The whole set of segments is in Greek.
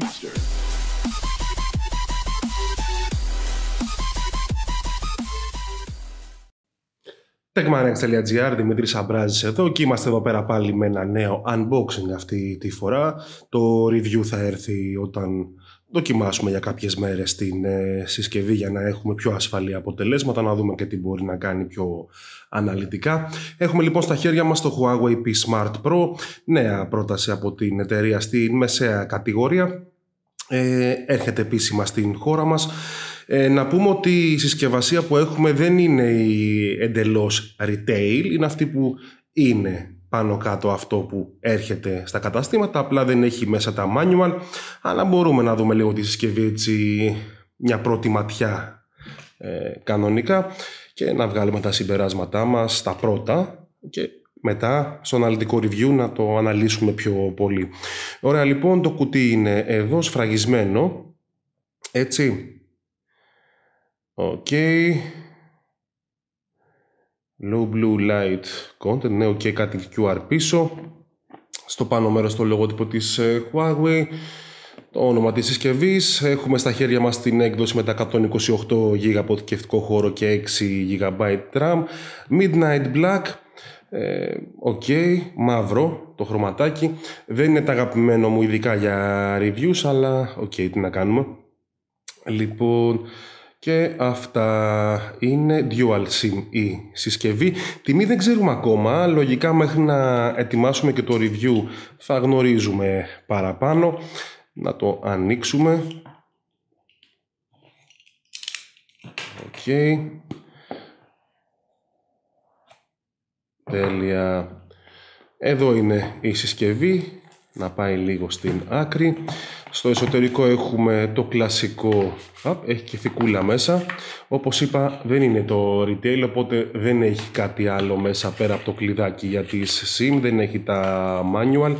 Master. Techmarex.gr, Δημήτρης Αμπράζης εδώ και είμαστε εδώ πέρα πάλι με ένα νέο unboxing αυτή τη φορά. Το review θα έρθει όταν δοκιμάσουμε για κάποιες μέρες την ε, συσκευή για να έχουμε πιο ασφαλή αποτελέσματα, να δούμε και τι μπορεί να κάνει πιο αναλυτικά. Έχουμε λοιπόν στα χέρια μας το Huawei P Smart Pro, νέα πρόταση από την εταιρεία στην μεσαία κατηγορία. Ε, έρχεται επίσημα στην χώρα μας. Ε, να πούμε ότι η συσκευασία που έχουμε δεν είναι η εντελώς retail, είναι αυτή που είναι πάνω κάτω αυτό που έρχεται στα καταστήματα, απλά δεν έχει μέσα τα manual, αλλά μπορούμε να δούμε λίγο τη συσκευή έτσι μια πρώτη ματιά ε, κανονικά και να βγάλουμε τα συμπεράσματά μας τα πρώτα και μετά στο αναλυτικό review να το αναλύσουμε πιο πολύ. Ωραία λοιπόν το κουτί είναι εδώ σφραγισμένο, έτσι, οκ, Low blue light content, ναι, ok, κάτι QR πίσω. Στο πάνω μέρος το λογότυπο της ε, Huawei. Το όνομα της συσκευής. Έχουμε στα χέρια μας την έκδοση με τα 128 GB αποθηκευτικό χώρο και 6 GB RAM. Midnight Black, ε, Οκ, μαύρο το χρωματάκι. Δεν είναι τα αγαπημένο μου ειδικά για reviews, αλλά οκ, okay, τι να κάνουμε. Λοιπόν, και αυτά είναι Dual SIM η συσκευή. Τιμή δεν ξέρουμε ακόμα. Λογικά μέχρι να ετοιμάσουμε και το review θα γνωρίζουμε παραπάνω. Να το ανοίξουμε. Οκ. Okay. Τέλεια. Εδώ είναι η συσκευή. Να πάει λίγο στην άκρη. Στο εσωτερικό έχουμε το κλασικό, έχει και θικούλα μέσα. Όπως είπα δεν είναι το retail οπότε δεν έχει κάτι άλλο μέσα πέρα από το κλειδάκι για τις SIM, δεν έχει τα manual.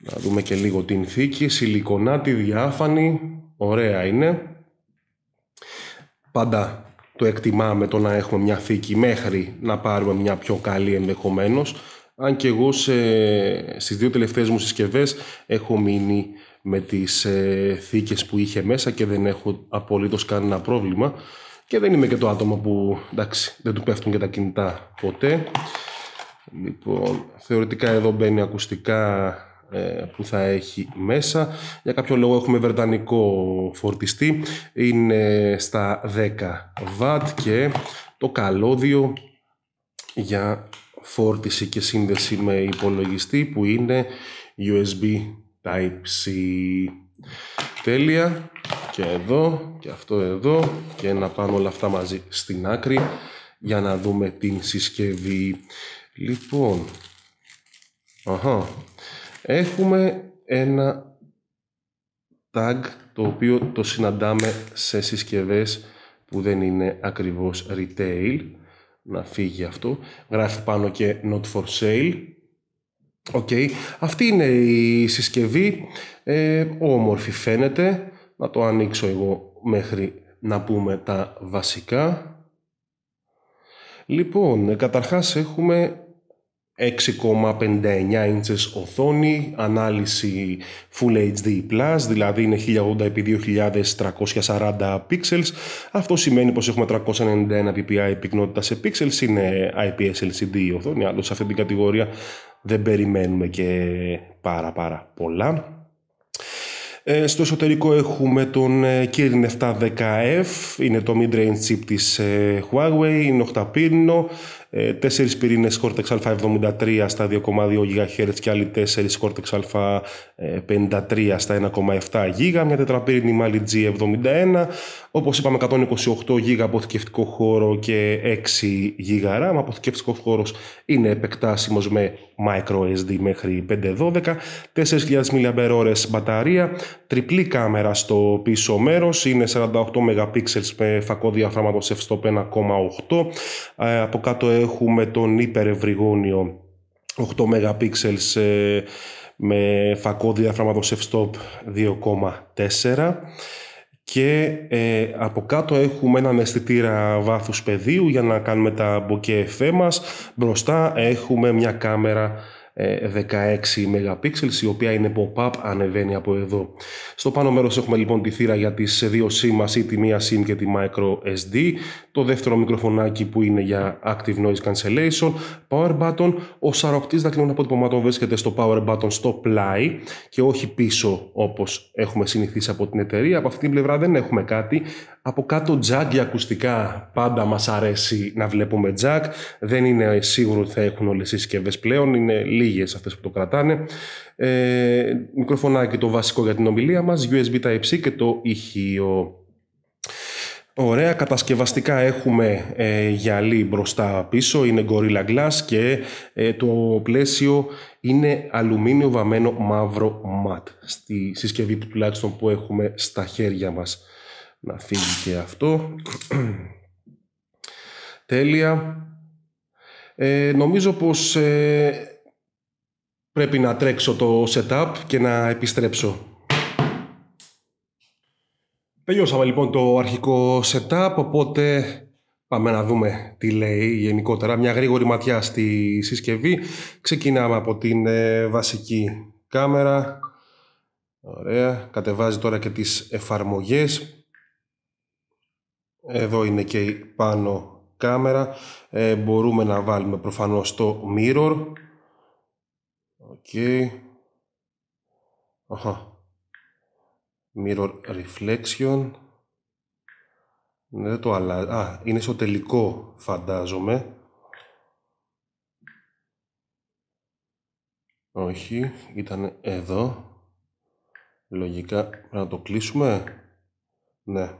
Να δούμε και λίγο την θήκη, σιλικονάτη, διάφανη, ωραία είναι. Πάντα το εκτιμάμε το να έχουμε μια θήκη μέχρι να πάρουμε μια πιο καλή ενδεχομένως αν και εγώ σε, στις δύο τελευταίες μου συσκευές έχω μείνει με τις ε, θήκες που είχε μέσα και δεν έχω απολύτως κανένα πρόβλημα και δεν είμαι και το άτομο που εντάξει, δεν του πέφτουν και τα κινητά ποτέ. Λοιπόν, θεωρητικά εδώ μπαίνει ακουστικά ε, που θα έχει μέσα. Για κάποιο λόγο έχουμε βρετανικό φορτιστή. Είναι στα 10 W και το καλώδιο για φόρτιση και σύνδεση με υπολογιστή που είναι USB Type-C. Τέλεια. Και εδώ, και αυτό εδώ, και να πάμε όλα αυτά μαζί στην άκρη για να δούμε την συσκευή. Λοιπόν, αχα, έχουμε ένα tag το οποίο το συναντάμε σε συσκευές που δεν είναι ακριβώς retail. Να φύγει αυτό. Γράφει πάνω και not for sale. Okay. Αυτή είναι η συσκευή. Ε, όμορφη φαίνεται. Να το ανοίξω εγώ μέχρι να πούμε τα βασικά. Λοιπόν, ε, καταρχάς έχουμε 6,59 ίντσες οθόνη, ανάλυση Full HD+, δηλαδή είναι 1080x2340 pixels. Αυτό σημαίνει πως έχουμε 391 ppi πυκνότητα σε pixels, είναι IPS LCD η οθόνη, άλλο σε αυτή την κατηγορία δεν περιμένουμε και πάρα πάρα πολλά. Ε, στο εσωτερικό έχουμε τον ε, Kirin 710F, είναι το mid-range chip της ε, Huawei, είναι οχταπύρινο 4 ε, πυρήνε Cortex A73 στα 2,2 GHz και άλλοι τεσσερι Cortex A53 ε, στα 1,7 GB, μια τετραπυρινη mali μάλι G71, Όπως είπαμε 128 GB αποθηκευτικό χώρο και 6 GB RAM, αποθηκευτικό χώρος είναι επεκτάσιμος με microSD μέχρι 512, 4.000 mAh μπαταρία, τριπλή κάμερα στο πίσω μέρος, είναι 48 MP με φακο διαφράματο διαφράγματος 1,8, ε, από κάτω έχουμε τον υπερευρυγόνιο 8 MP ε, με φακό διαφραματος f-stop 2,4 και ε, από κάτω έχουμε έναν αισθητήρα βάθους πεδίου για να κάνουμε τα bokeh εφέ μας. Μπροστά έχουμε μια κάμερα 16 ε, MP η οποία είναι pop-up ανεβαίνει από εδώ. Στο πάνω μέρος έχουμε λοιπόν τη θύρα για τις δύο SIM ή τη μία SIM και τη micro SD το δεύτερο μικροφωνάκι που είναι για active noise cancellation power button, ο σαροκτής δακτυλών αποτυπωμάτων βρίσκεται στο power button στο πλάι και όχι πίσω όπως έχουμε συνηθίσει από την εταιρεία από αυτή την πλευρά δεν έχουμε κάτι από κάτω jack για ακουστικά πάντα μας αρέσει να βλέπουμε jack δεν είναι σίγουρο ότι θα έχουν όλες οι συσκευές πλέον είναι λίγες αυτές που το κρατάνε. Ε, μικροφωνάκι το βασικό για την ομιλία μας, USB Type-C και το ηχείο. Ωραία, κατασκευαστικά έχουμε ε, γυαλί μπροστά πίσω, είναι Gorilla Glass και ε, το πλαίσιο είναι αλουμίνιο βαμμένο μαύρο ματ στη συσκευή του τουλάχιστον που έχουμε στα χέρια μας. Να φύγει και αυτό. Τέλεια. Ε, νομίζω πως ε, πρέπει να τρέξω το setup και να επιστρέψω. Τελειώσαμε λοιπόν το αρχικό setup, οπότε πάμε να δούμε τι λέει γενικότερα. Μια γρήγορη ματιά στη συσκευή. Ξεκινάμε από την ε, βασική κάμερα. Ωραία, κατεβάζει τώρα και τις εφαρμογές. Εδώ είναι και η πάνω κάμερα. Ε, μπορούμε να βάλουμε προφανώς το mirror Οκ. Okay. Αχα. Mirror reflection. Ναι, το αλλάζει. Α, είναι στο τελικό, φαντάζομαι. Όχι, ήταν εδώ. Λογικά, να το κλείσουμε. Ναι.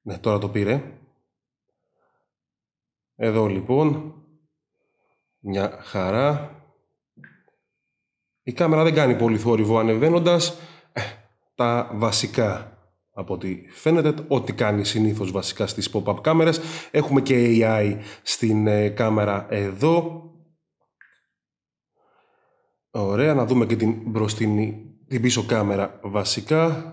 Ναι, τώρα το πήρε. Εδώ λοιπόν μια χαρά. Η κάμερα δεν κάνει πολύ θόρυβο ανεβαίνοντας. Ε, τα βασικά από ό,τι φαίνεται, ό,τι κάνει συνήθως βασικά στις pop-up κάμερες. Έχουμε και AI στην ε, κάμερα εδώ. Ωραία, να δούμε και την μπροστινή, την πίσω κάμερα βασικά.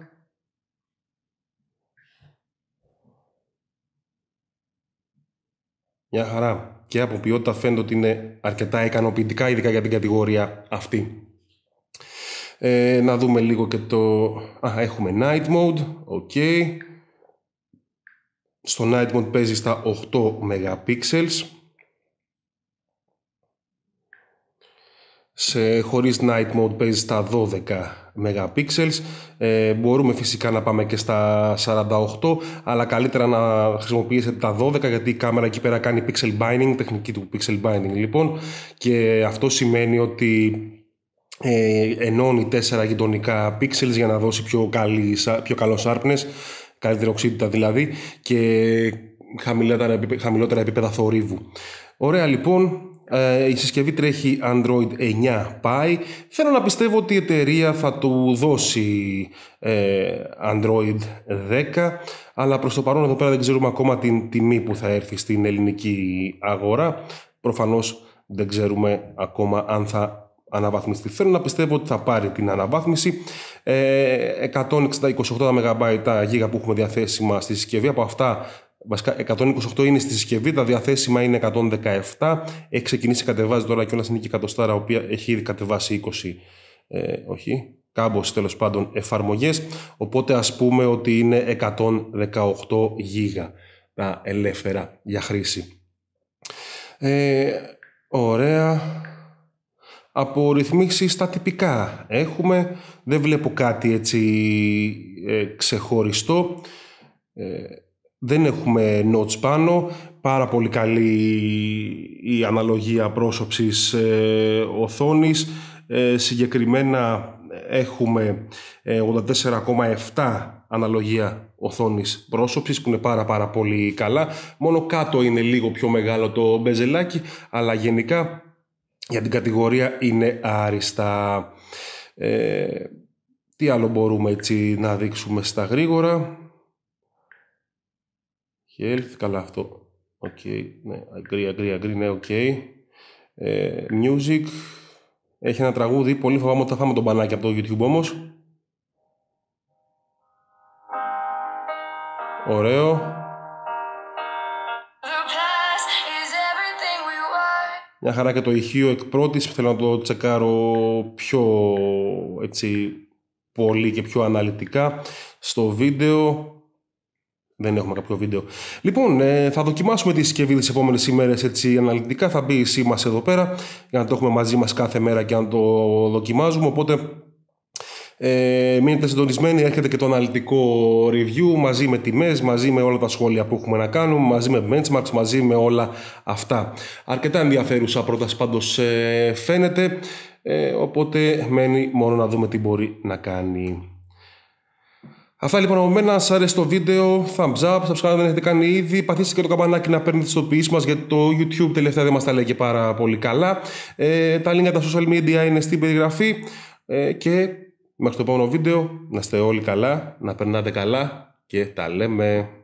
Μια χαρά και από ποιότητα φαίνεται ότι είναι αρκετά ικανοποιητικά, ειδικά για την κατηγορία αυτή. Ε, να δούμε λίγο και το... Α, έχουμε Night Mode, okay. Στο Night Mode παίζει στα 8 megapixels. σε, χωρίς night mode παίζει στα 12 megapixels ε, μπορούμε φυσικά να πάμε και στα 48 αλλά καλύτερα να χρησιμοποιήσετε τα 12 γιατί η κάμερα εκεί πέρα κάνει pixel binding τεχνική του pixel binding λοιπόν και αυτό σημαίνει ότι ε, ενώνει 4 γειτονικά pixels για να δώσει πιο, καλή, πιο καλό sharpness καλύτερη οξύτητα δηλαδή και χαμηλότερα, χαμηλότερα επίπεδα θορύβου ωραία λοιπόν ε, η συσκευή τρέχει Android 9 Pie. Θέλω να πιστεύω ότι η εταιρεία θα του δώσει ε, Android 10, αλλά προς το παρόν εδώ πέρα δεν ξέρουμε ακόμα την τιμή που θα έρθει στην ελληνική αγορά. Προφανώς δεν ξέρουμε ακόμα αν θα αναβαθμιστεί. Θέλω να πιστεύω ότι θα πάρει την αναβάθμιση. Ε, MB γίγα που έχουμε διαθέσιμα στη συσκευή, από αυτά Βασικά 128 είναι στη συσκευή, τα διαθέσιμα είναι 117. Έχει ξεκινήσει, κατεβάζει τώρα και όλα είναι και κατοστάρα, οποία έχει ήδη κατεβάσει 20. Ε, όχι, κάμπος τέλος πάντων εφαρμογές. Οπότε ας πούμε ότι είναι 118 γίγα τα ελεύθερα για χρήση. Ε, ωραία. Από ρυθμίσεις τα τυπικά έχουμε. Δεν βλέπω κάτι έτσι ε, ξεχωριστό. Ε, δεν έχουμε notes πάνω, πάρα πολύ καλή η αναλογία πρόσωψης ε, οθόνης. Ε, συγκεκριμένα ε, έχουμε 84,7 ε, αναλογία οθόνης πρόσωψης που είναι πάρα πάρα πολύ καλά. Μόνο κάτω είναι λίγο πιο μεγάλο το μπεζελάκι, αλλά γενικά για την κατηγορία είναι άριστα. τι άλλο μπορούμε έτσι να δείξουμε στα γρήγορα. Health, καλά αυτό. Οκ, okay, ναι, agree, agree, agree, ναι, οκ. Okay. Ε, music, έχει ένα τραγούδι, πολύ φοβάμαι ότι θα φάμε τον μπανάκι από το YouTube όμως. Ωραίο. Μια χαρά και το ηχείο εκ πρώτης, θέλω να το τσεκάρω πιο έτσι, πολύ και πιο αναλυτικά. Στο βίντεο δεν έχουμε κάποιο βίντεο. Λοιπόν, ε, θα δοκιμάσουμε τη συσκευή τις επόμενες ημέρες έτσι αναλυτικά. Θα μπει η σήμα εδώ πέρα για να το έχουμε μαζί μας κάθε μέρα και να το δοκιμάζουμε. Οπότε ε, μείνετε συντονισμένοι, έρχεται και το αναλυτικό review μαζί με τιμές, μαζί με όλα τα σχόλια που έχουμε να κάνουμε, μαζί με benchmarks, μαζί με όλα αυτά. Αρκετά ενδιαφέρουσα πρόταση πάντως ε, φαίνεται, ε, οπότε μένει μόνο να δούμε τι μπορεί να κάνει. Αυτά λοιπόν από μένα. Σας άρεσε το βίντεο, thumbs up, subscribe αν δεν έχετε κάνει ήδη. Πατήστε και το καμπανάκι να παίρνετε τις ειδοποιήσεις μας γιατί το YouTube τελευταία δεν μας τα λέει και πάρα πολύ καλά. Ε, τα link τα social media είναι στην περιγραφή. Ε, και μέχρι το επόμενο βίντεο να είστε όλοι καλά, να περνάτε καλά και τα λέμε.